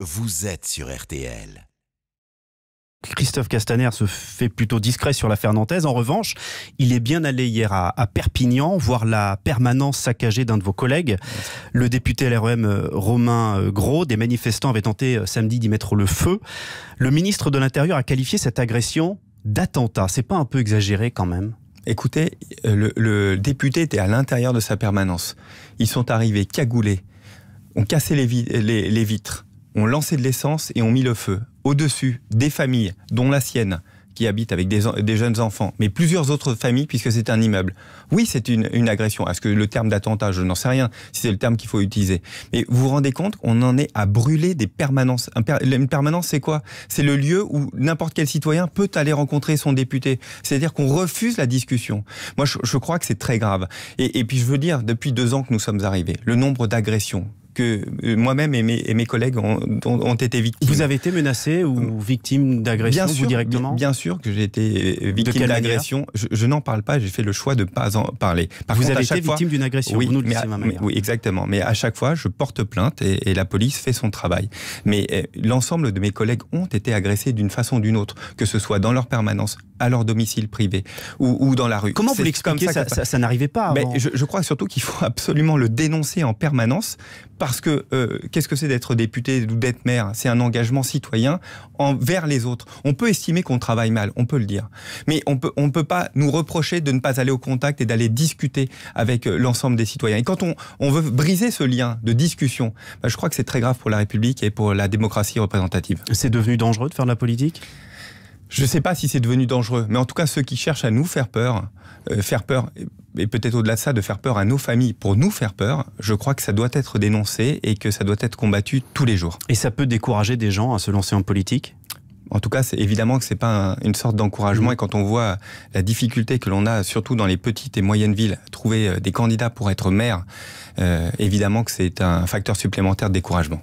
Vous êtes sur RTL. Christophe Castaner se fait plutôt discret sur l'affaire Nantaise. En revanche, il est bien allé hier à, Perpignan voir la permanence saccagée d'un de vos collègues. Le député LREM euh, Romain euh, Gros, des manifestants avaient tenté euh, samedi d'y mettre le feu. Le ministre de l'Intérieur a qualifié cette agression d'attentat. C'est pas un peu exagéré quand même Écoutez, le, député était à l'intérieur de sa permanence. Ils sont arrivés cagoulés, ont cassé les vitres ont lancé de l'essence et ont mis le feu au-dessus des familles, dont la sienne, qui habite avec des, jeunes enfants, mais plusieurs autres familles, puisque c'est un immeuble. Oui, c'est une, agression. Est-ce que le terme d'attentat, je n'en sais rien, si c'est le terme qu'il faut utiliser. Mais vous vous rendez compte, on en est à brûler des permanences. Une permanence, c'est quoi C'est le lieu où n'importe quel citoyen peut aller rencontrer son député. C'est-à-dire qu'on refuse la discussion. Moi, je, crois que c'est très grave. et puis, je veux dire, depuis deux ans que nous sommes arrivés, le nombre d'agressions, que euh, moi-même et, mes, collègues ont, été victimes. Vous avez été menacé ou euh, victime d'agression vous directement bien, sûr que j'ai été euh, victime d'agression. Je, je n'en parle pas, j'ai fait le choix de ne pas en parler. vous avez été victime d'une agression, oui, vous nous ma mère. Oui, exactement. Mais à chaque fois, je porte plainte et la police fait son travail. Mais l'ensemble de mes collègues ont été agressés d'une façon ou d'une autre, que ce soit dans leur permanence à leur domicile privé ou, dans la rue. Comment vous l'expliquez ça, ça, n'arrivait pas Mais je, crois surtout qu'il faut absolument le dénoncer en permanence parce que euh, qu'est-ce que c'est d'être député ou d'être maire C'est un engagement citoyen envers les autres. On peut estimer qu'on travaille mal, on peut le dire. Mais on peut, ne on peut pas nous reprocher de ne pas aller au contact et d'aller discuter avec euh, l'ensemble des citoyens. Et quand on, on, veut briser ce lien de discussion, bah, je crois que c'est très grave pour la République et pour la démocratie représentative. C'est devenu dangereux de faire de la politique je ne sais pas si c'est devenu dangereux, mais en tout cas, ceux qui cherchent à nous faire peur, euh, faire peur, et peut-être au-delà de ça, de faire peur à nos familles pour nous faire peur, je crois que ça doit être dénoncé et que ça doit être combattu tous les jours. Et ça peut décourager des gens à se lancer en politique en tout cas, c'est évidemment que ce n'est pas une sorte d'encouragement. Mmh. Et quand on voit la difficulté que l'on a, surtout dans les petites et moyennes villes, trouver euh, des candidats pour être maire, euh, évidemment que c'est un facteur supplémentaire de découragement.